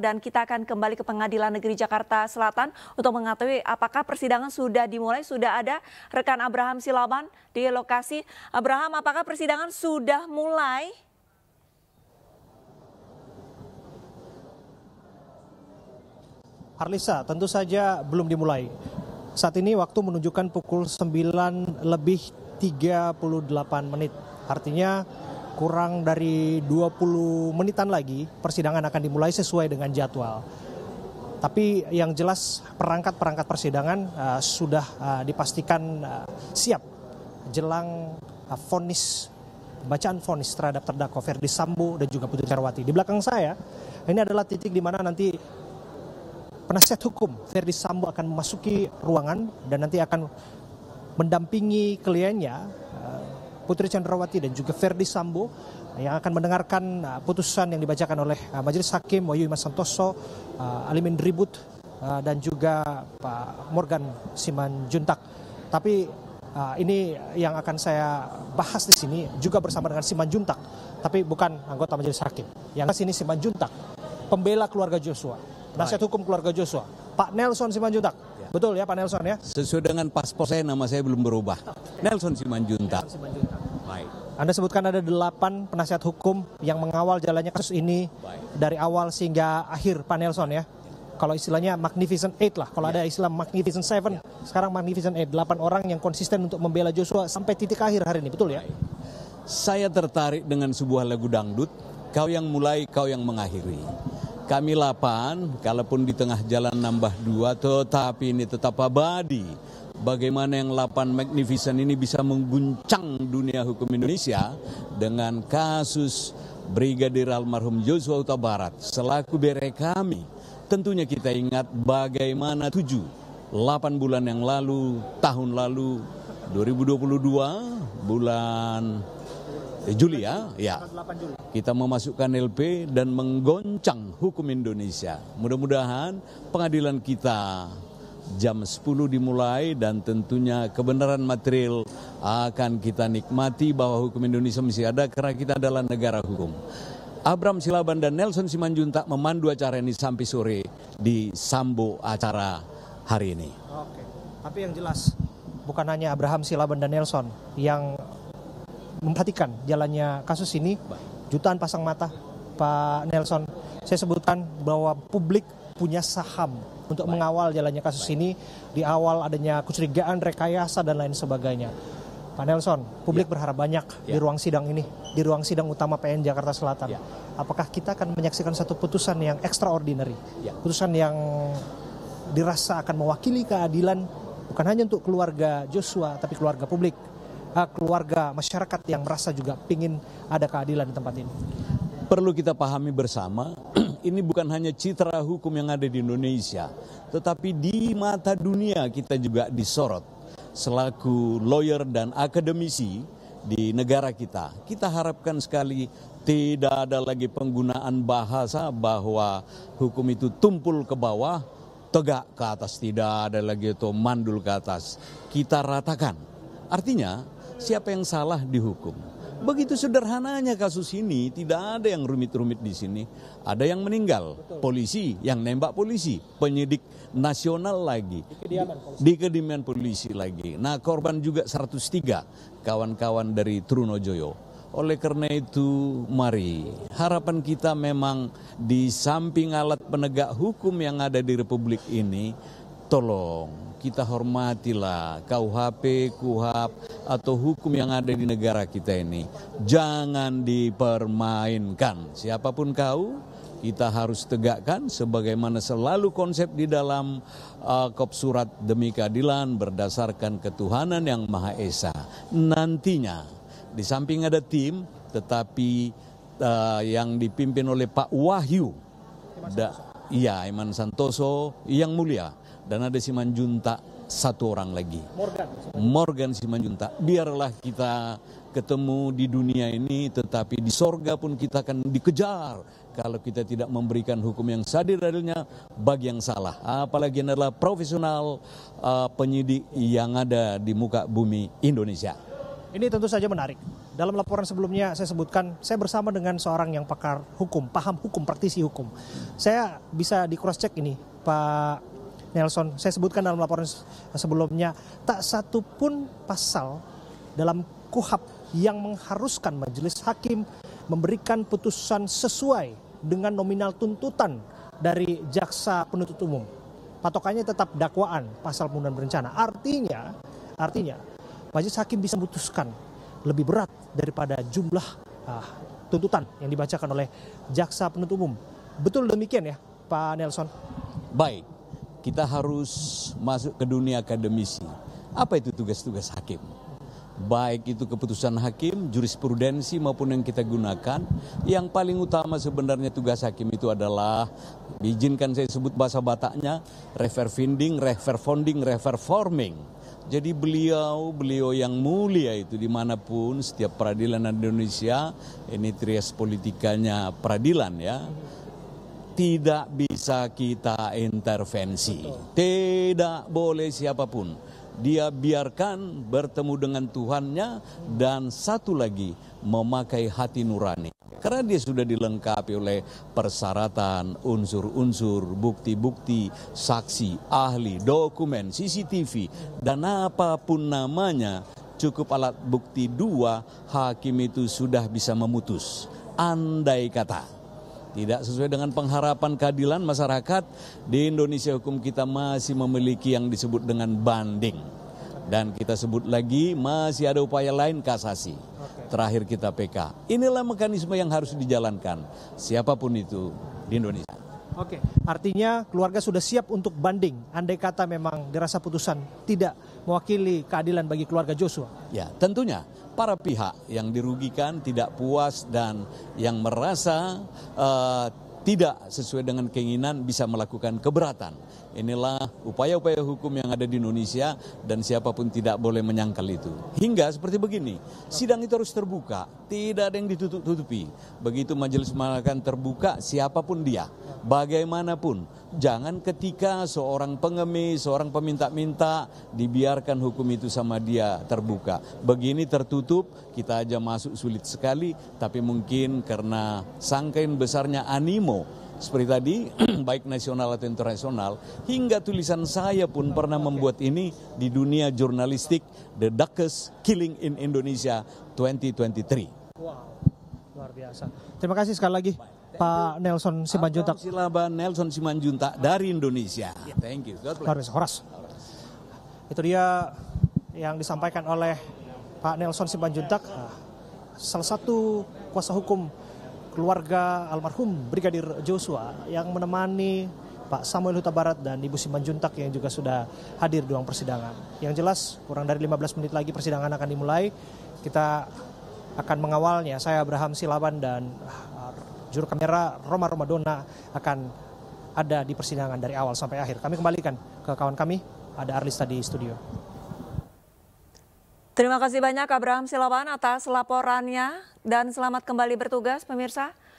dan kita akan kembali ke Pengadilan Negeri Jakarta Selatan untuk mengetahui apakah persidangan sudah dimulai, sudah ada rekan Abraham Silaban di lokasi. Abraham, apakah persidangan sudah mulai? Arlisa, tentu saja belum dimulai. Saat ini waktu menunjukkan pukul 9 lebih 38 menit. Artinya kurang dari 20 menitan lagi persidangan akan dimulai sesuai dengan jadwal. Tapi yang jelas perangkat-perangkat persidangan uh, sudah uh, dipastikan uh, siap jelang uh, vonis bacaan vonis terhadap terdakwa Ferdi Sambo dan juga Putri Chandrawati. Di belakang saya ini adalah titik di mana nanti penasihat hukum Ferdi Sambo akan memasuki ruangan dan nanti akan mendampingi kliennya Putri Chandrawati dan juga Ferdi Sambo yang akan mendengarkan uh, putusan yang dibacakan oleh uh, Majelis Hakim Wahyu Iman Santoso, uh, Alimin Ribut, dan juga Pak Morgan Siman Juntak. Tapi ini yang akan saya bahas di sini juga bersama dengan Siman Juntak, tapi bukan anggota Majelis Hakim. Yang sini Siman Juntak, pembela keluarga Joshua, nasihat hukum keluarga Joshua, Pak Nelson Siman Juntak. Betul ya Pak Nelson ya? Sesuai dengan paspor saya nama saya belum berubah. Oh. Nelson Simanjunta. Anda sebutkan ada delapan penasihat hukum yang mengawal jalannya kasus ini Baik. dari awal sehingga akhir Pak Nelson ya. Kalau istilahnya Magnificent Eight lah, kalau ya. ada istilah Magnificent Seven, ya. sekarang Magnificent Eight, delapan orang yang konsisten untuk membela Joshua sampai titik akhir hari ini, betul ya? Baik. Saya tertarik dengan sebuah lagu dangdut, Kau yang mulai, kau yang mengakhiri. Kami lapan, kalaupun di tengah jalan nambah dua, tetapi ini tetap abadi. Bagaimana yang lapan magnificent ini bisa mengguncang dunia hukum Indonesia dengan kasus Brigadir Almarhum Joshua Huta Barat selaku bere kami. Tentunya kita ingat bagaimana tujuh, delapan bulan yang lalu, tahun lalu, 2022, bulan eh, Juli ya, ya. Kita memasukkan LP dan menggoncang hukum Indonesia. Mudah-mudahan pengadilan kita jam 10 dimulai dan tentunya kebenaran material akan kita nikmati bahwa hukum Indonesia masih ada karena kita adalah negara hukum. Abram Silaban dan Nelson Simanjuntak memandu acara ini sampai sore di Sambo acara hari ini. Oke, tapi yang jelas bukan hanya Abraham Silaban dan Nelson yang memperhatikan jalannya kasus ini, jutaan pasang mata, Pak Nelson. Saya sebutkan bahwa publik punya saham untuk Baik. mengawal jalannya kasus Baik. ini di awal adanya kecurigaan, rekayasa dan lain sebagainya. Pak Nelson, publik ya. berharap banyak ya. di ruang sidang ini, di ruang sidang utama PN Jakarta Selatan. Ya. Apakah kita akan menyaksikan satu putusan yang extraordinary, ya. putusan yang dirasa akan mewakili keadilan bukan hanya untuk keluarga Joshua tapi keluarga publik. Eh, keluarga masyarakat yang merasa juga pingin ada keadilan di tempat ini. Perlu kita pahami bersama, ini bukan hanya citra hukum yang ada di Indonesia, tetapi di mata dunia kita juga disorot. Selaku lawyer dan akademisi di negara kita, kita harapkan sekali tidak ada lagi penggunaan bahasa bahwa hukum itu tumpul ke bawah, tegak ke atas, tidak ada lagi itu mandul ke atas. Kita ratakan. Artinya siapa yang salah dihukum. Begitu sederhananya kasus ini, tidak ada yang rumit-rumit di sini. Ada yang meninggal, polisi, yang nembak polisi, penyidik nasional lagi, di kediaman polisi lagi. Nah korban juga 103, kawan-kawan dari Trunojoyo. Oleh karena itu, mari harapan kita memang di samping alat penegak hukum yang ada di republik ini, tolong kita hormatilah KUHP, KUHAP, atau hukum yang ada di negara kita ini. Jangan dipermainkan. Siapapun kau, kita harus tegakkan sebagaimana selalu konsep di dalam uh, kop surat demi keadilan berdasarkan ketuhanan yang Maha Esa. Nantinya di samping ada tim tetapi uh, yang dipimpin oleh Pak Wahyu. Iya, Iman Santoso yang mulia dan ada Simanjuntak satu orang lagi. Morgan. Morgan Simanjunta. Biarlah kita ketemu di dunia ini tetapi di sorga pun kita akan dikejar kalau kita tidak memberikan hukum yang sadir adilnya bagi yang salah. Apalagi yang adalah profesional uh, penyidik yang ada di muka bumi Indonesia. Ini tentu saja menarik. Dalam laporan sebelumnya saya sebutkan saya bersama dengan seorang yang pakar hukum, paham hukum, praktisi hukum. Saya bisa di cross check ini Pak Nelson. Saya sebutkan dalam laporan sebelumnya, tak satu pun pasal dalam Kuhap yang mengharuskan majelis hakim memberikan putusan sesuai dengan nominal tuntutan dari jaksa penuntut umum. Patokannya tetap dakwaan pasal pembunuhan berencana. Artinya, artinya majelis hakim bisa memutuskan lebih berat daripada jumlah uh, tuntutan yang dibacakan oleh jaksa penuntut umum. Betul demikian ya, Pak Nelson? Baik, kita harus masuk ke dunia akademisi. Apa itu tugas-tugas hakim? Baik itu keputusan hakim, jurisprudensi maupun yang kita gunakan. Yang paling utama sebenarnya tugas hakim itu adalah, diizinkan saya sebut bahasa bataknya, refer finding, refer founding, refer forming. Jadi beliau, beliau yang mulia itu dimanapun setiap peradilan Indonesia, ini trias politikanya peradilan ya tidak bisa kita intervensi. Tidak boleh siapapun. Dia biarkan bertemu dengan Tuhannya dan satu lagi memakai hati nurani. Karena dia sudah dilengkapi oleh persyaratan, unsur-unsur, bukti-bukti, saksi, ahli, dokumen, CCTV, dan apapun namanya cukup alat bukti dua, hakim itu sudah bisa memutus. Andai kata tidak sesuai dengan pengharapan keadilan masyarakat di Indonesia hukum kita masih memiliki yang disebut dengan banding dan kita sebut lagi masih ada upaya lain kasasi terakhir kita PK inilah mekanisme yang harus dijalankan siapapun itu di Indonesia oke Artinya keluarga sudah siap untuk banding andai kata memang dirasa putusan tidak mewakili keadilan bagi keluarga Joshua. Ya, tentunya para pihak yang dirugikan tidak puas dan yang merasa uh, tidak sesuai dengan keinginan bisa melakukan keberatan. Inilah upaya-upaya hukum yang ada di Indonesia dan siapapun tidak boleh menyangkal itu. Hingga seperti begini, sidang itu harus terbuka, tidak ada yang ditutup-tutupi. Begitu majelis akan terbuka, siapapun dia, bagaimanapun. Jangan ketika seorang pengemis, seorang peminta-minta dibiarkan hukum itu sama dia terbuka. Begini tertutup, kita aja masuk sulit sekali, tapi mungkin karena sangkain besarnya animo demo seperti tadi baik nasional atau internasional hingga tulisan saya pun pernah membuat ini di dunia jurnalistik The Darkest Killing in Indonesia 2023. Wow, luar biasa. Terima kasih sekali lagi Pak Nelson Simanjuntak. Silaba Nelson Simanjuntak dari Indonesia. Iya. Thank you. God bless. Horas. Itu dia yang disampaikan oleh Pak Nelson Simanjuntak, salah satu kuasa hukum keluarga almarhum Brigadir Joshua yang menemani Pak Samuel Huta Barat dan Ibu Simanjuntak yang juga sudah hadir di ruang persidangan. Yang jelas kurang dari 15 menit lagi persidangan akan dimulai. Kita akan mengawalnya. Saya Abraham Silaban dan ah, juru kamera Roma Romadona akan ada di persidangan dari awal sampai akhir. Kami kembalikan ke kawan kami, ada Arlis di studio. Terima kasih banyak Abraham Silawan atas laporannya dan selamat kembali bertugas pemirsa.